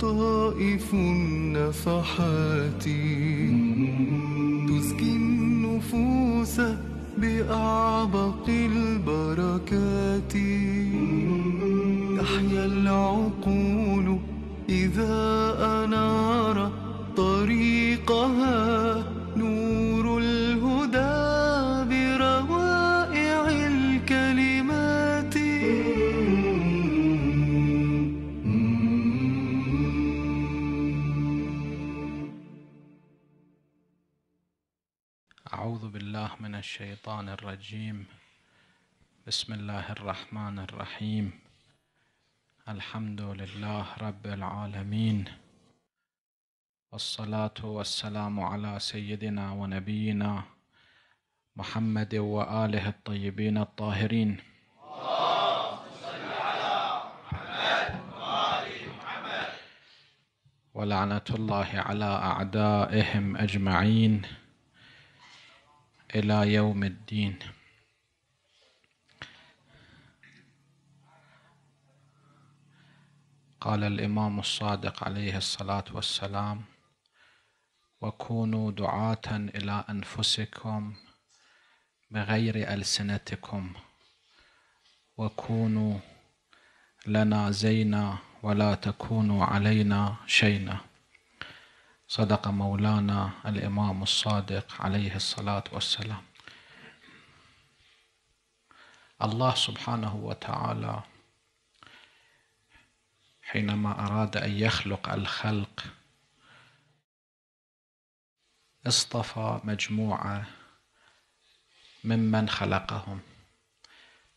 طائف النفحات تزكي النفوس بأعبق البركات تحيا العقول إذا الشيطان الرجيم بسم الله الرحمن الرحيم الحمد لله رب العالمين والصلاة والسلام على سيدنا ونبينا محمد وآله الطيبين الطاهرين ولعنة الله على أعدائهم أجمعين إلى يوم الدين قال الإمام الصادق عليه الصلاة والسلام وكونوا دعاة إلى أنفسكم بغير ألسنتكم وكونوا لنا زينا ولا تكونوا علينا شينا صدق مولانا الإمام الصادق عليه الصلاة والسلام الله سبحانه وتعالى حينما أراد أن يخلق الخلق اصطفى مجموعة ممن خلقهم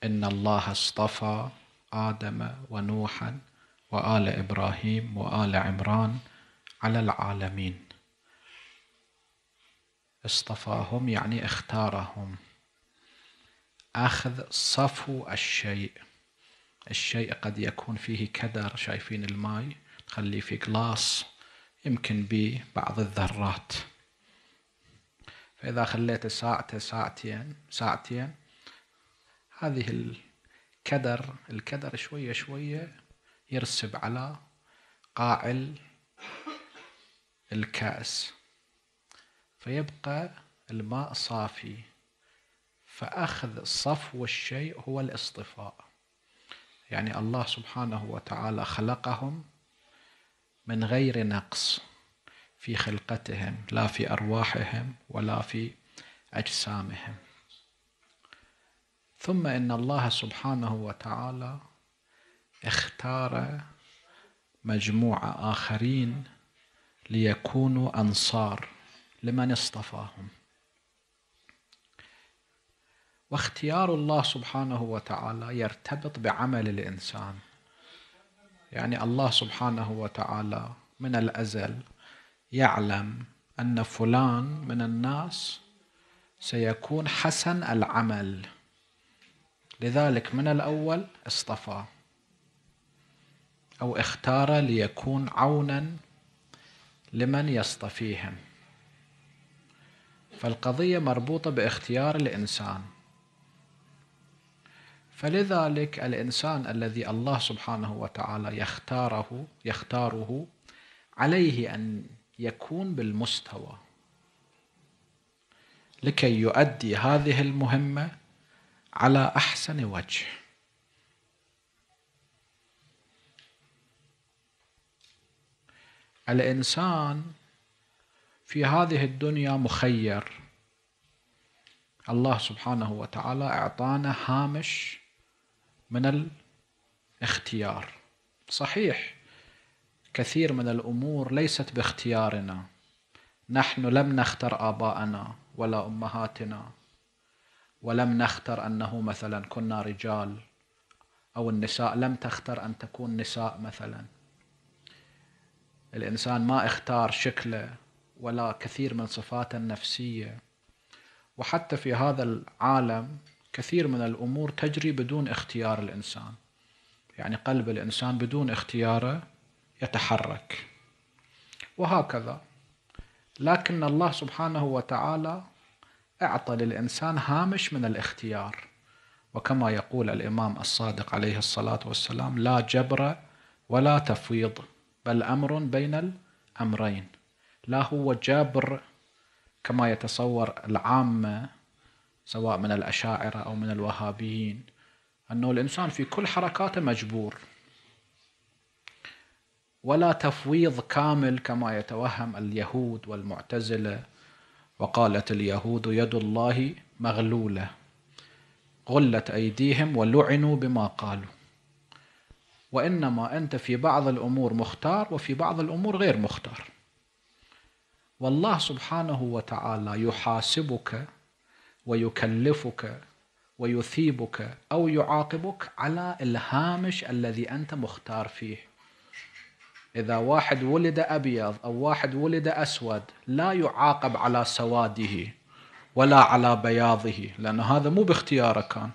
إن الله اصطفى آدم ونوحا وآل إبراهيم وآل عمران على العالمين اصطفاهم يعني اختارهم أخذ صفو الشيء الشيء قد يكون فيه كدر شايفين الماء خليه في كلاس يمكن به بعض الذرات فإذا خليت ساعته ساعتين ساعتين هذه الكدر الكدر شوية شوية يرسب على قاع الكأس فيبقى الماء صافي فأخذ صفو الشيء هو الاصطفاء يعني الله سبحانه وتعالى خلقهم من غير نقص في خلقتهم لا في أرواحهم ولا في أجسامهم ثم إن الله سبحانه وتعالى اختار مجموعة آخرين ليكونوا أنصار لمن اصطفاهم واختيار الله سبحانه وتعالى يرتبط بعمل الإنسان يعني الله سبحانه وتعالى من الأزل يعلم أن فلان من الناس سيكون حسن العمل لذلك من الأول اصطفى أو اختار ليكون عونا لمن يصطفيهم فالقضية مربوطة باختيار الإنسان فلذلك الإنسان الذي الله سبحانه وتعالى يختاره يختاره عليه أن يكون بالمستوى لكي يؤدي هذه المهمة على أحسن وجه الانسان في هذه الدنيا مخير الله سبحانه وتعالى اعطانا هامش من الاختيار صحيح كثير من الامور ليست باختيارنا نحن لم نختر اباءنا ولا امهاتنا ولم نختر انه مثلا كنا رجال او النساء لم تختر ان تكون نساء مثلا الإنسان ما اختار شكله ولا كثير من صفاته النفسية وحتى في هذا العالم كثير من الأمور تجري بدون اختيار الإنسان يعني قلب الإنسان بدون اختياره يتحرك وهكذا لكن الله سبحانه وتعالى أعطى للإنسان هامش من الاختيار وكما يقول الإمام الصادق عليه الصلاة والسلام لا جبر ولا تفويض بل أمر بين الأمرين لا هو جبر كما يتصور العامة سواء من الأشاعرة أو من الوهابيين أنه الإنسان في كل حركاته مجبور ولا تفويض كامل كما يتوهم اليهود والمعتزلة وقالت اليهود يد الله مغلولة غلت أيديهم ولعنوا بما قالوا وإنما أنت في بعض الأمور مختار وفي بعض الأمور غير مختار والله سبحانه وتعالى يحاسبك ويكلفك ويثيبك أو يعاقبك على الهامش الذي أنت مختار فيه إذا واحد ولد أبيض أو واحد ولد أسود لا يعاقب على سواده ولا على بياضه لأن هذا مو باختياره كان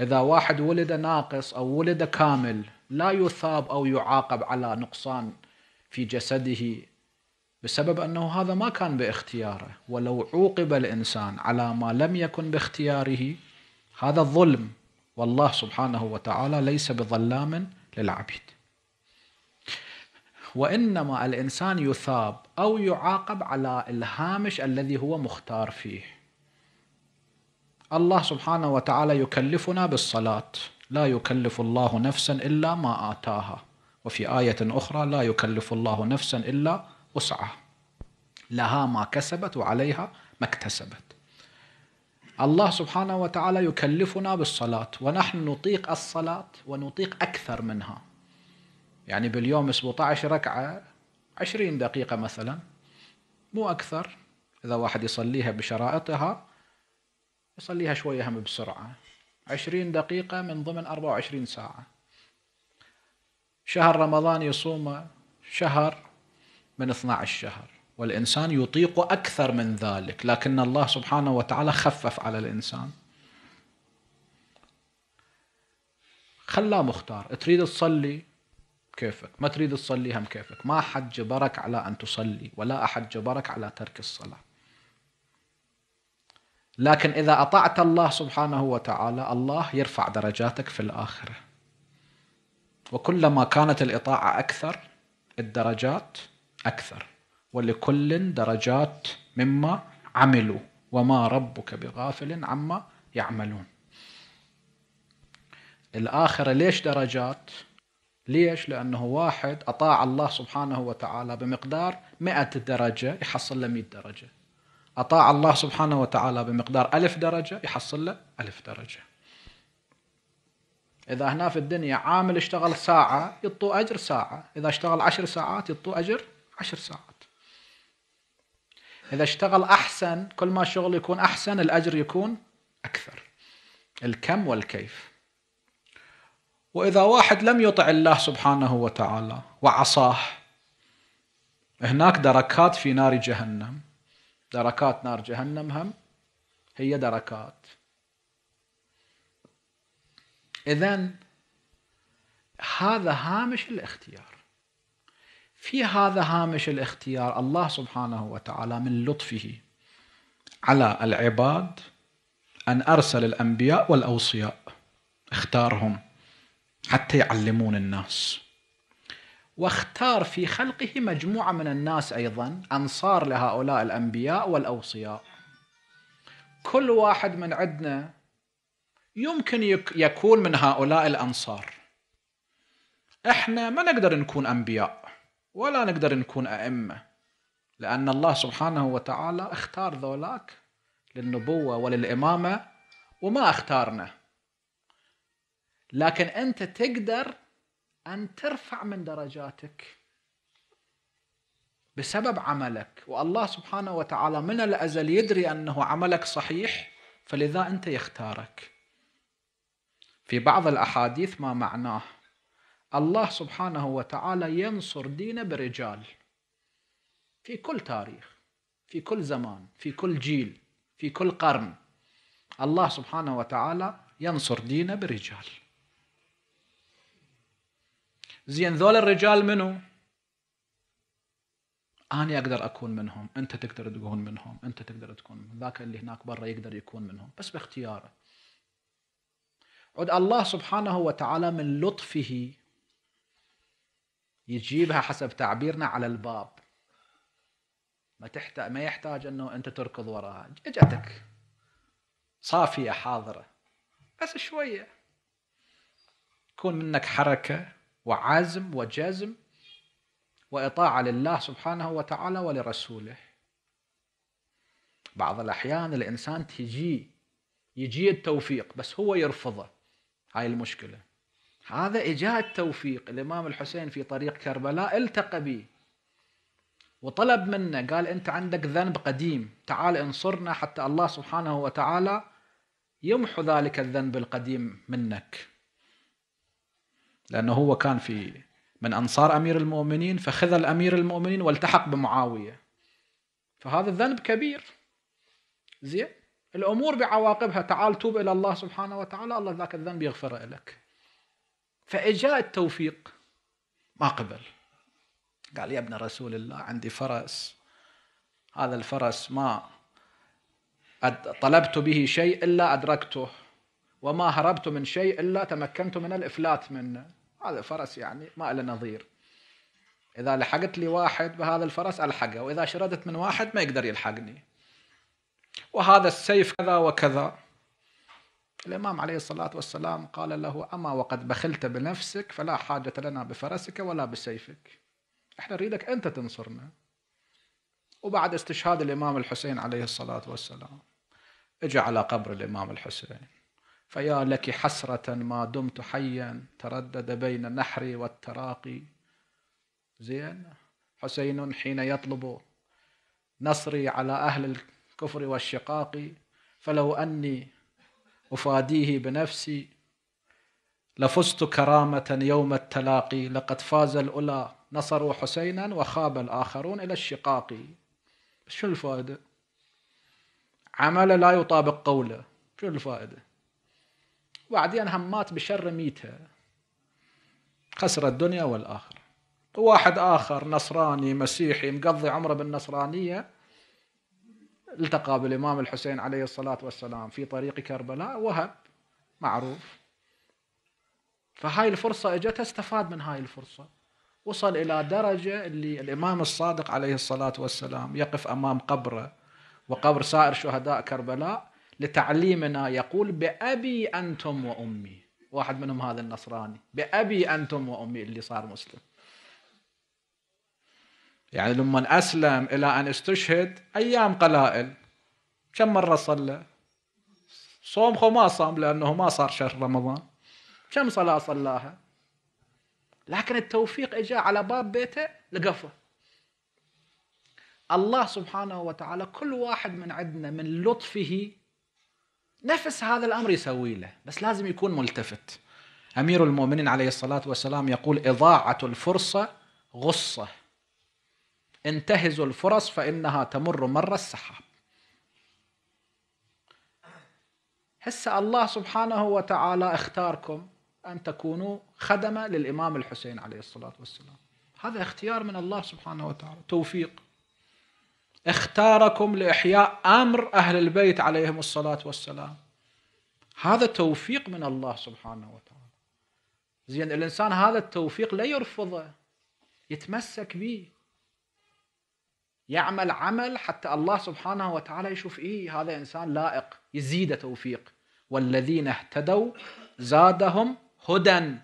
إذا واحد ولد ناقص أو ولد كامل لا يثاب أو يعاقب على نقصان في جسده بسبب أنه هذا ما كان باختياره ولو عوقب الإنسان على ما لم يكن باختياره هذا الظلم والله سبحانه وتعالى ليس بظلام للعبيد وإنما الإنسان يثاب أو يعاقب على الهامش الذي هو مختار فيه الله سبحانه وتعالى يكلفنا بالصلاة لا يكلف الله نفسا إلا ما آتاها وفي آية أخرى لا يكلف الله نفسا إلا وسعها لها ما كسبت وعليها ما اكتسبت الله سبحانه وتعالى يكلفنا بالصلاة ونحن نطيق الصلاة ونطيق أكثر منها يعني باليوم 17 ركعة 20 دقيقة مثلا مو أكثر إذا واحد يصليها بشرائطها يصليها شوية هم بسرعة عشرين دقيقة من ضمن أربعة وعشرين ساعة شهر رمضان يصوم شهر من 12 شهر والإنسان يطيق أكثر من ذلك لكن الله سبحانه وتعالى خفف على الإنسان خلاه مختار تريد تصلي كيفك ما تريد تصلي هم كيفك ما حد جبرك على أن تصلي ولا أحد جبرك على ترك الصلاة لكن إذا أطعت الله سبحانه وتعالى الله يرفع درجاتك في الآخرة وكلما كانت الإطاعة أكثر الدرجات أكثر ولكل درجات مما عملوا وما ربك بغافل عما يعملون الآخرة ليش درجات ليش لأنه واحد أطاع الله سبحانه وتعالى بمقدار مئة درجة يحصل له درجة أطاع الله سبحانه وتعالى بمقدار ألف درجة يحصل له ألف درجة إذا هنا في الدنيا عامل اشتغل ساعة يطو أجر ساعة إذا اشتغل عشر ساعات يطو أجر عشر ساعات إذا اشتغل أحسن كل ما الشغل يكون أحسن الأجر يكون أكثر الكم والكيف وإذا واحد لم يطع الله سبحانه وتعالى وعصاه هناك دركات في نار جهنم دركات نار جهنم هم هي دركات إذا هذا هامش الاختيار في هذا هامش الاختيار الله سبحانه وتعالى من لطفه على العباد أن أرسل الأنبياء والأوصياء اختارهم حتى يعلمون الناس واختار في خلقه مجموعة من الناس أيضا أنصار لهؤلاء الأنبياء والأوصياء كل واحد من عندنا يمكن يكون من هؤلاء الأنصار احنا ما نقدر نكون أنبياء ولا نقدر نكون أئمة لأن الله سبحانه وتعالى اختار ذولاك للنبوة وللإمامة وما اختارنا لكن أنت تقدر أن ترفع من درجاتك بسبب عملك والله سبحانه وتعالى من الأزل يدري أنه عملك صحيح فلذا أنت يختارك في بعض الأحاديث ما معناه الله سبحانه وتعالى ينصر دينه برجال في كل تاريخ في كل زمان في كل جيل في كل قرن الله سبحانه وتعالى ينصر دينه برجال زين ذول الرجال منو أنا أقدر أكون منهم أنت تقدر تكون منهم أنت تقدر تكون منهم ذاك اللي هناك برا يقدر يكون منهم بس باختياره عد الله سبحانه وتعالى من لطفه يجيبها حسب تعبيرنا على الباب ما تحتاج ما يحتاج انه انت تركض وراها اجتك صافيه حاضره بس شويه يكون منك حركه وعزم وجزم وإطاعة لله سبحانه وتعالى ولرسوله بعض الأحيان الإنسان تجي يجي التوفيق بس هو يرفضه هاي المشكلة هذا إجاء التوفيق الإمام الحسين في طريق كربلاء التقى به وطلب منه قال أنت عندك ذنب قديم تعال انصرنا حتى الله سبحانه وتعالى يمحو ذلك الذنب القديم منك لأنه هو كان في من أنصار أمير المؤمنين فخذ أمير المؤمنين والتحق بمعاوية فهذا الذنب كبير زين الأمور بعواقبها تعال توب إلى الله سبحانه وتعالى الله ذاك الذنب يغفره لك فإجاء التوفيق ما قبل قال يا ابن رسول الله عندي فرس هذا الفرس ما طلبت به شيء إلا أدركته وما هربت من شيء إلا تمكنت من الإفلات منه هذا فرس يعني ما له نظير إذا لحقت لي واحد بهذا الفرس ألحقه وإذا شردت من واحد ما يقدر يلحقني وهذا السيف كذا وكذا الإمام عليه الصلاة والسلام قال له أما وقد بخلت بنفسك فلا حاجة لنا بفرسك ولا بسيفك احنا نريدك أنت تنصرنا وبعد استشهاد الإمام الحسين عليه الصلاة والسلام اجى على قبر الإمام الحسين فيا لك حسرة ما دمت حيا تردد بين النحر والتراقي زين حسين حين يطلب نصري على أهل الكفر والشقاق فلو أني أفاديه بنفسي لفزت كرامة يوم التلاقي لقد فاز الأولى نصروا حسينا وخاب الآخرون إلى الشقاق شو الفائدة؟ عمل لا يطابق قوله شو الفائدة؟ وبعدين هم مات بشر ميتها خسر الدنيا والآخرة واحد آخر نصراني مسيحي مقضي عمره بالنصرانية التقى بالإمام الحسين عليه الصلاة والسلام في طريق كربلاء وهب معروف فهاي الفرصة اجت استفاد من هاي الفرصة وصل إلى درجة اللي الإمام الصادق عليه الصلاة والسلام يقف أمام قبره وقبر سائر شهداء كربلاء لتعليمنا يقول بأبي أنتم وأمي واحد منهم هذا النصراني بأبي أنتم وأمي اللي صار مسلم يعني لما أسلم إلى أن استشهد أيام قلائل كم مرة صلى صوم خو ما صام لأنه ما صار شهر رمضان كم صلاة صلاها لكن التوفيق إجا على باب بيته لقفه الله سبحانه وتعالى كل واحد من عندنا من لطفه نفس هذا الأمر يسوي له بس لازم يكون ملتفت أمير المؤمنين عليه الصلاة والسلام يقول إضاعة الفرصة غصة انتهزوا الفرص فإنها تمر مر السحاب هسه الله سبحانه وتعالى اختاركم أن تكونوا خدمة للإمام الحسين عليه الصلاة والسلام هذا اختيار من الله سبحانه وتعالى توفيق اختاركم لإحياء أمر أهل البيت عليهم الصلاة والسلام هذا توفيق من الله سبحانه وتعالى زين الإنسان هذا التوفيق لا يرفضه يتمسك به يعمل عمل حتى الله سبحانه وتعالى يشوف إيه هذا إنسان لائق يزيد توفيق والذين اهتدوا زادهم هدى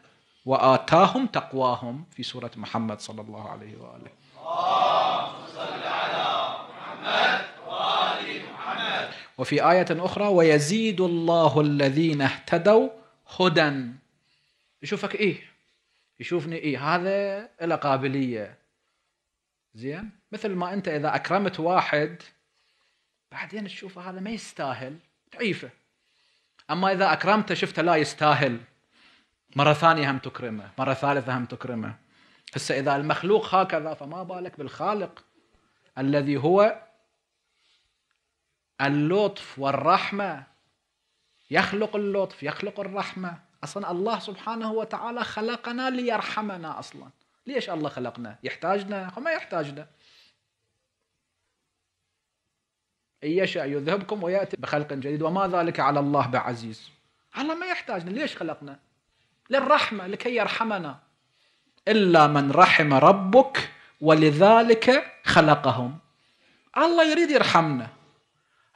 وآتاهم تقواهم في سورة محمد صلى الله عليه وآله وفي آية أخرى ويزيد الله الذين اهتدوا هدى يشوفك إيه يشوفني إيه هذا له قابلية زين مثل ما أنت إذا أكرمت واحد بعدين تشوف هذا ما يستاهل تعيفه أما إذا أكرمته شفته لا يستاهل مرة ثانية هم تكرمه مرة ثالثة هم تكرمه هسه إذا المخلوق هكذا فما بالك بالخالق الذي هو اللطف والرحمة يخلق اللطف يخلق الرحمة أصلا الله سبحانه وتعالى خلقنا ليرحمنا أصلا ليش الله خلقنا يحتاجنا ما يحتاجنا إن يشاء يذهبكم ويأتي بخلق جديد وما ذلك على الله بعزيز الله ما يحتاجنا ليش خلقنا للرحمة لكي يرحمنا إلا من رحم ربك ولذلك خلقهم الله يريد يرحمنا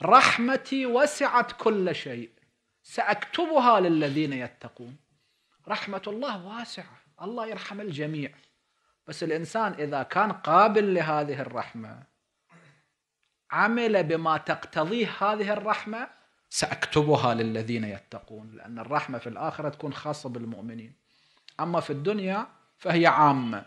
رحمتي وسعت كل شيء سأكتبها للذين يتقون رحمة الله واسعة الله يرحم الجميع بس الإنسان إذا كان قابل لهذه الرحمة عمل بما تقتضيه هذه الرحمة سأكتبها للذين يتقون لأن الرحمة في الآخرة تكون خاصة بالمؤمنين أما في الدنيا فهي عامة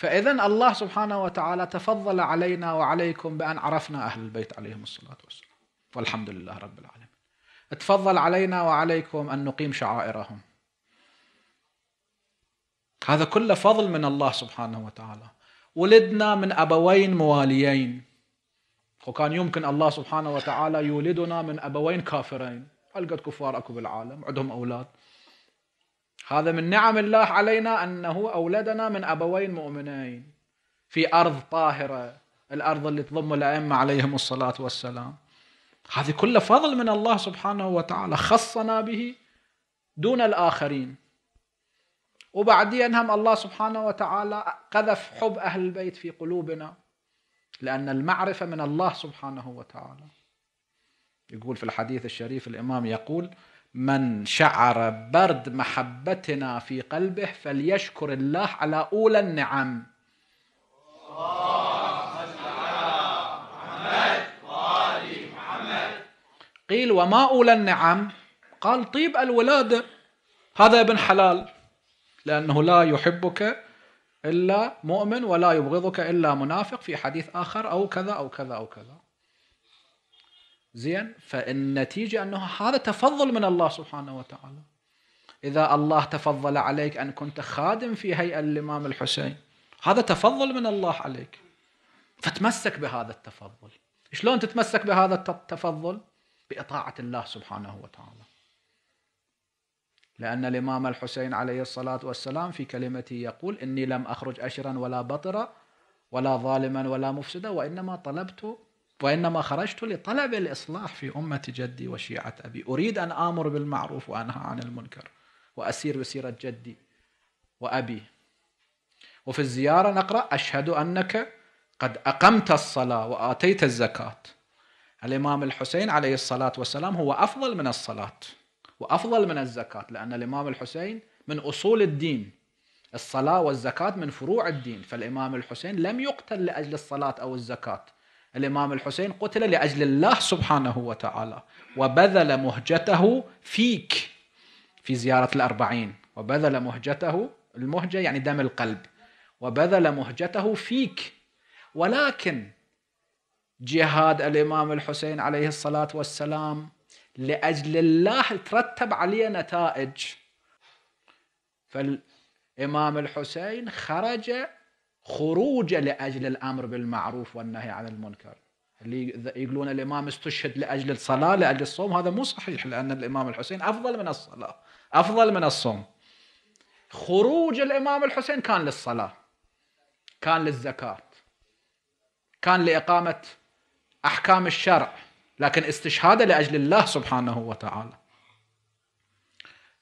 فإذا الله سبحانه وتعالى تفضل علينا وعليكم بأن عرفنا أهل البيت عليهم الصلاة والسلام والحمد لله رب العالمين تفضل علينا وعليكم أن نقيم شعائرهم هذا كله فضل من الله سبحانه وتعالى ولدنا من أبوين مواليين وكان يمكن الله سبحانه وتعالى يولدنا من أبوين كافرين القد كفار أكو بالعالم عندهم أولاد هذا من نعم الله علينا أنه أولدنا من أبوين مؤمنين في أرض طاهرة الأرض اللي تضم الأئمة عليهم الصلاة والسلام هذه كل فضل من الله سبحانه وتعالى خصنا به دون الآخرين وبعدين هم الله سبحانه وتعالى قذف حب أهل البيت في قلوبنا لأن المعرفة من الله سبحانه وتعالى يقول في الحديث الشريف الإمام يقول من شعر برد محبتنا في قلبه فليشكر الله على أولى النعم قيل وما أولى النعم قال طيب الولادة هذا ابن حلال لأنه لا يحبك إلا مؤمن ولا يبغضك إلا منافق في حديث آخر أو كذا أو كذا أو كذا زين فالنتيجة أنه هذا تفضل من الله سبحانه وتعالى إذا الله تفضل عليك أن كنت خادم في هيئة الإمام الحسين هذا تفضل من الله عليك فتمسك بهذا التفضل شلون تتمسك بهذا التفضل بإطاعة الله سبحانه وتعالى لأن الإمام الحسين عليه الصلاة والسلام في كلمته يقول إني لم أخرج أشرا ولا بطرا ولا ظالما ولا مفسدا وإنما طلبت وإنما خرجت لطلب الإصلاح في أمة جدي وشيعة أبي أريد أن آمر بالمعروف وأنهى عن المنكر وأسير بسيرة جدي وأبي وفي الزيارة نقرأ أشهد أنك قد أقمت الصلاة وآتيت الزكاة الإمام الحسين عليه الصلاة والسلام هو أفضل من الصلاة وأفضل من الزكاة لأن الإمام الحسين من أصول الدين الصلاة والزكاة من فروع الدين فالإمام الحسين لم يقتل لأجل الصلاة أو الزكاة الإمام الحسين قتل لأجل الله سبحانه وتعالى وبذل مهجته فيك في زيارة الأربعين وبذل مهجته المهجة يعني دم القلب وبذل مهجته فيك ولكن جهاد الإمام الحسين عليه الصلاة والسلام لأجل الله ترتب عليه نتائج فالإمام الحسين خرج خروجه لأجل الأمر بالمعروف والنهي عن المنكر اللي يقولون الإمام استشهد لأجل الصلاة لأجل الصوم هذا مو صحيح لأن الإمام الحسين أفضل من الصلاة أفضل من الصوم خروج الإمام الحسين كان للصلاة كان للزكاة كان لإقامة أحكام الشرع لكن استشهاده لأجل الله سبحانه وتعالى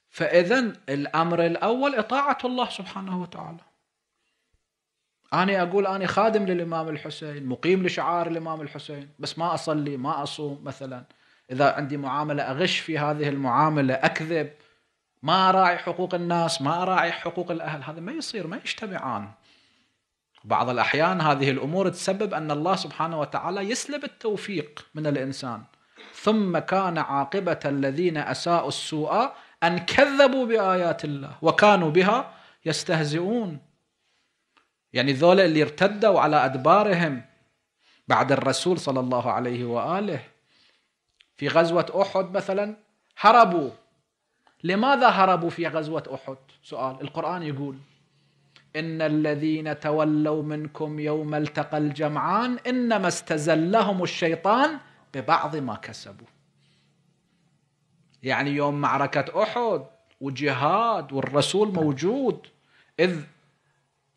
فإذا الأمر الأول إطاعة الله سبحانه وتعالى أنا أقول أنا خادم للإمام الحسين مقيم لشعار الإمام الحسين بس ما أصلي ما أصوم مثلا إذا عندي معاملة أغش في هذه المعاملة أكذب ما أراعي حقوق الناس ما أراعي حقوق الأهل هذا ما يصير ما يجتمعان بعض الأحيان هذه الأمور تسبب أن الله سبحانه وتعالى يسلب التوفيق من الإنسان ثم كان عاقبة الذين أساءوا السوء أن كذبوا بآيات الله وكانوا بها يستهزئون يعني ذولا اللي ارتدوا على أدبارهم بعد الرسول صلى الله عليه وآله في غزوة أحد مثلا هربوا لماذا هربوا في غزوة أحد سؤال القرآن يقول إن الذين تولوا منكم يوم التقى الجمعان إنما استزلهم الشيطان ببعض ما كسبوا يعني يوم معركة أحد وجهاد والرسول موجود إذ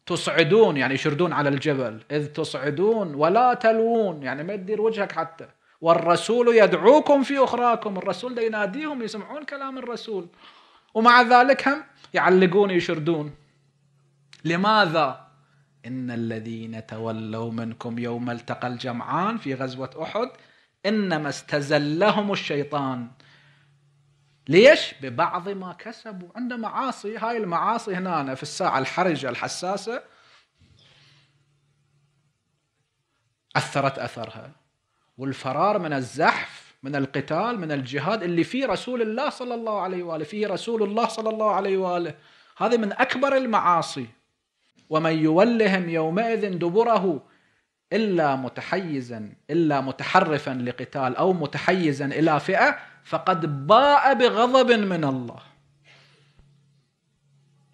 تصعدون يعني يشردون على الجبل إذ تصعدون ولا تلوون يعني ما تدير وجهك حتى والرسول يدعوكم في أخراكم الرسول ده يناديهم يسمعون كلام الرسول ومع ذلك هم يعلقون يشردون لماذا إن الذين تولوا منكم يوم التقى الجمعان في غزوة أحد إنما استزلهم الشيطان ليش؟ ببعض ما كسبوا عنده معاصي هاي المعاصي هنا في الساعة الحرجة الحساسة أثرت أثرها والفرار من الزحف من القتال من الجهاد اللي فيه رسول الله صلى الله عليه وآله فيه رسول الله صلى الله عليه وآله هذه من أكبر المعاصي ومن يولهم يومئذ دبره إلا متحيزا إلا متحرفا لقتال أو متحيزا إلى فئة فقد باء بغضب من الله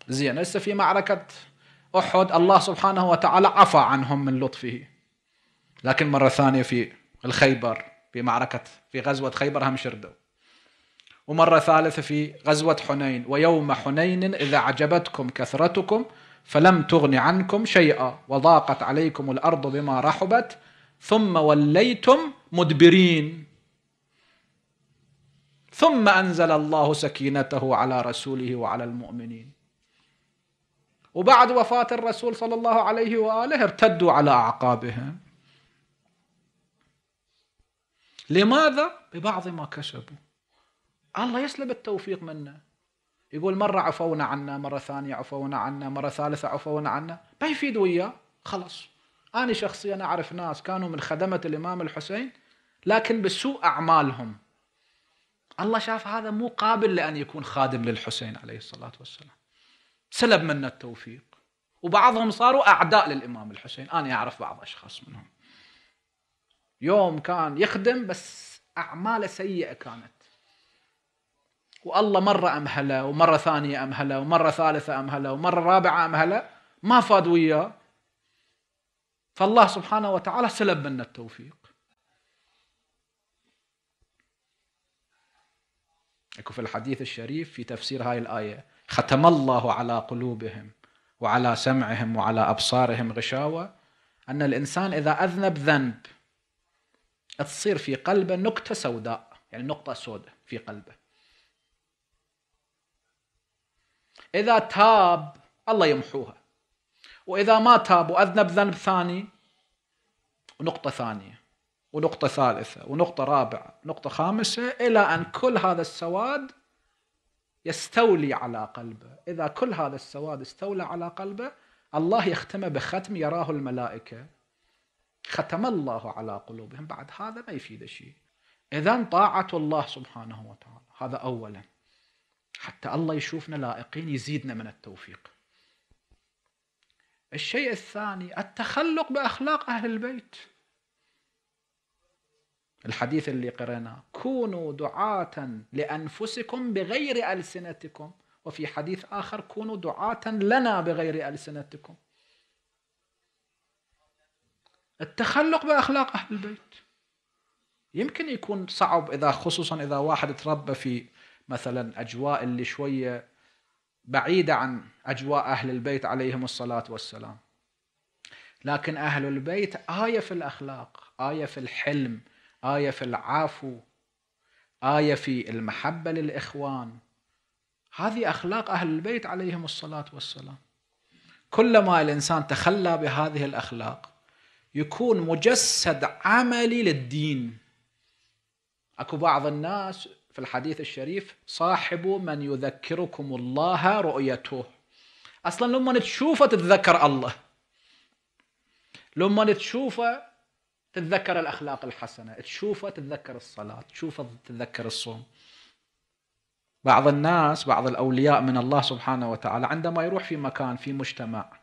زين هسه في معركة أحد الله سبحانه وتعالى عفى عنهم من لطفه لكن مرة ثانية في الخيبر في معركة في غزوة خيبر هم شردوا ومرة ثالثة في غزوة حنين ويوم حنين إذا عجبتكم كثرتكم فلم تغن عنكم شيئا وضاقت عليكم الأرض بما رحبت ثم وليتم مدبرين ثم أنزل الله سكينته على رسوله وعلى المؤمنين وبعد وفاة الرسول صلى الله عليه وآله ارتدوا على أعقابهم لماذا؟ ببعض ما كسبوا الله يسلب التوفيق منا يقول مرة عفونا عنا مرة ثانية عفونا عنا مرة ثالثة عفونا عنا ما يفيد وياه خلاص أنا شخصيا أعرف ناس كانوا من خدمة الإمام الحسين لكن بسوء أعمالهم الله شاف هذا مو قابل لأن يكون خادم للحسين عليه الصلاة والسلام سلب منه التوفيق وبعضهم صاروا أعداء للإمام الحسين أنا أعرف بعض أشخاص منهم يوم كان يخدم بس أعماله سيئة كانت والله مرة أمهله ومرة ثانية أمهله ومرة ثالثة أمهله ومرة رابعة أمهله ما فاد وياه فالله سبحانه وتعالى سلب منه التوفيق اكو في الحديث الشريف في تفسير هاي الايه ختم الله على قلوبهم وعلى سمعهم وعلى ابصارهم غشاوه ان الانسان اذا اذنب ذنب تصير في قلبه نكته سوداء يعني نقطه سوداء في قلبه اذا تاب الله يمحوها واذا ما تاب واذنب ذنب ثاني نقطه ثانيه ونقطة ثالثة ونقطة رابعة نقطة خامسة إلى أن كل هذا السواد يستولي على قلبه إذا كل هذا السواد استولى على قلبه الله يختمه بختم يراه الملائكة ختم الله على قلوبهم بعد هذا ما يفيد شيء إذا طاعة الله سبحانه وتعالى هذا أولا حتى الله يشوفنا لائقين يزيدنا من التوفيق الشيء الثاني التخلق بأخلاق أهل البيت الحديث اللي قرأناه كونوا دعاة لأنفسكم بغير ألسنتكم وفي حديث آخر كونوا دعاة لنا بغير ألسنتكم التخلق بأخلاق أهل البيت يمكن يكون صعب إذا خصوصا إذا واحد تربى في مثلا أجواء اللي شوية بعيدة عن أجواء أهل البيت عليهم الصلاة والسلام لكن أهل البيت آية في الأخلاق آية في الحلم آية في العفو آية في المحبة للإخوان هذه أخلاق أهل البيت عليهم الصلاة والسلام كلما الإنسان تخلى بهذه الأخلاق يكون مجسد عملي للدين أكو بعض الناس في الحديث الشريف صاحب من يذكركم الله رؤيته أصلا لما تشوفه تتذكر الله لما تشوفه تتذكر الأخلاق الحسنة تشوفه تتذكر الصلاة تشوفه تتذكر الصوم بعض الناس بعض الأولياء من الله سبحانه وتعالى عندما يروح في مكان في مجتمع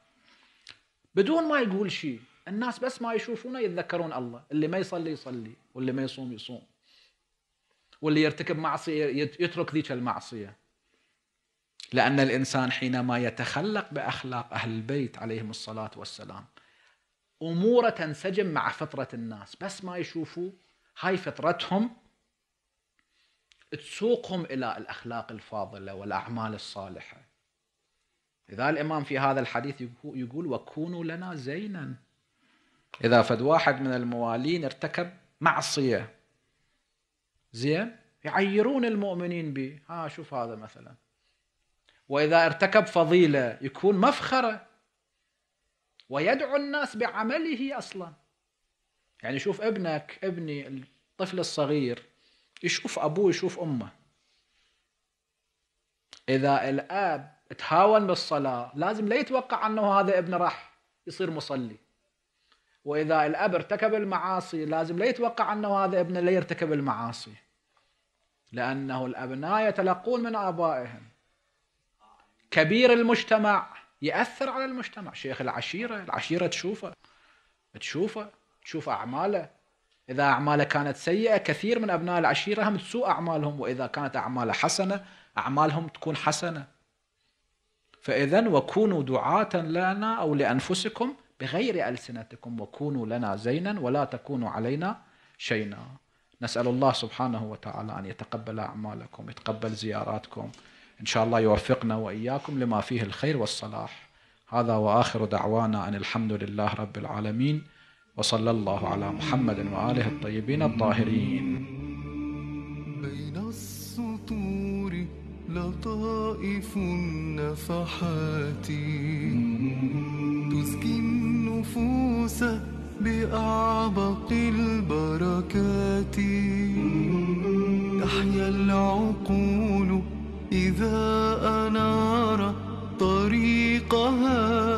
بدون ما يقول شيء الناس بس ما يشوفونه يتذكرون الله اللي ما يصلي يصلي واللي ما يصوم يصوم واللي يرتكب معصية يترك ذيك المعصية لأن الإنسان حينما يتخلق بأخلاق أهل البيت عليهم الصلاة والسلام اموره تنسجم مع فطره الناس بس ما يشوفوا هاي فطرتهم تسوقهم الى الاخلاق الفاضله والاعمال الصالحه إذا الامام في هذا الحديث يقول وكونوا لنا زينا اذا فد واحد من الموالين ارتكب معصيه زين يعيرون المؤمنين به ها شوف هذا مثلا واذا ارتكب فضيله يكون مفخره ويدعو الناس بعمله أصلا يعني شوف ابنك ابني الطفل الصغير يشوف أبوه يشوف أمه إذا الآب تهاون بالصلاة لازم لا يتوقع أنه هذا ابنه راح يصير مصلي وإذا الأب ارتكب المعاصي لازم لا يتوقع أنه هذا ابنه لا يرتكب المعاصي لأنه الأبناء يتلقون من آبائهم كبير المجتمع ياثر على المجتمع شيخ العشيره العشيره تشوفه تشوفه تشوف اعماله اذا اعماله كانت سيئه كثير من ابناء العشيره هم تسوء اعمالهم واذا كانت اعماله حسنه اعمالهم تكون حسنه فاذا وكونوا دعاة لنا او لانفسكم بغير السنتكم وكونوا لنا زينا ولا تكونوا علينا شينا نسال الله سبحانه وتعالى ان يتقبل اعمالكم يتقبل زياراتكم إن شاء الله يوفقنا وإياكم لما فيه الخير والصلاح هذا وآخر دعوانا أن الحمد لله رب العالمين وصلى الله على محمد وآله الطيبين الطاهرين بين السطور لطائف النفحات تزكي النفوس بأعبق البركات تحيا العقول إذا أنار طريقها